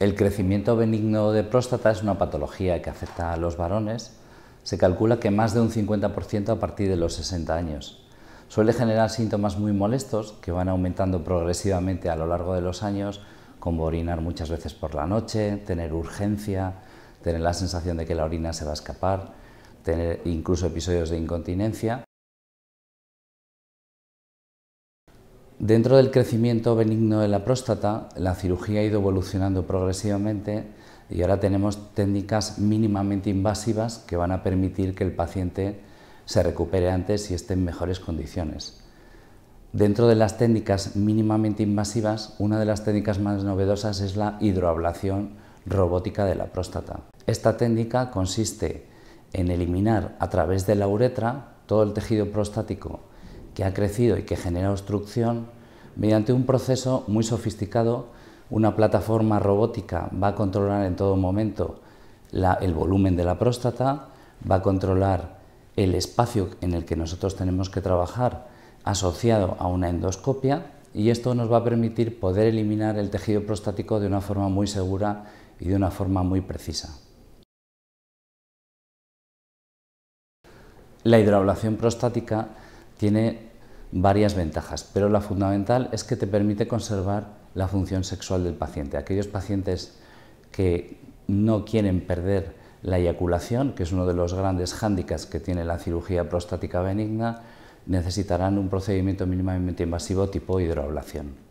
El crecimiento benigno de próstata es una patología que afecta a los varones. Se calcula que más de un 50% a partir de los 60 años. Suele generar síntomas muy molestos que van aumentando progresivamente a lo largo de los años, como orinar muchas veces por la noche, tener urgencia, tener la sensación de que la orina se va a escapar, tener incluso episodios de incontinencia. Dentro del crecimiento benigno de la próstata, la cirugía ha ido evolucionando progresivamente y ahora tenemos técnicas mínimamente invasivas que van a permitir que el paciente se recupere antes y esté en mejores condiciones. Dentro de las técnicas mínimamente invasivas, una de las técnicas más novedosas es la hidroablación robótica de la próstata. Esta técnica consiste en eliminar a través de la uretra todo el tejido prostático que ha crecido y que genera obstrucción, mediante un proceso muy sofisticado, una plataforma robótica va a controlar en todo momento el volumen de la próstata, va a controlar el espacio en el que nosotros tenemos que trabajar asociado a una endoscopia y esto nos va a permitir poder eliminar el tejido prostático de una forma muy segura y de una forma muy precisa. La hidroablación prostática tiene varias ventajas, pero la fundamental es que te permite conservar la función sexual del paciente. Aquellos pacientes que no quieren perder la eyaculación, que es uno de los grandes hándicaps que tiene la cirugía prostática benigna, necesitarán un procedimiento mínimamente invasivo tipo hidroablación.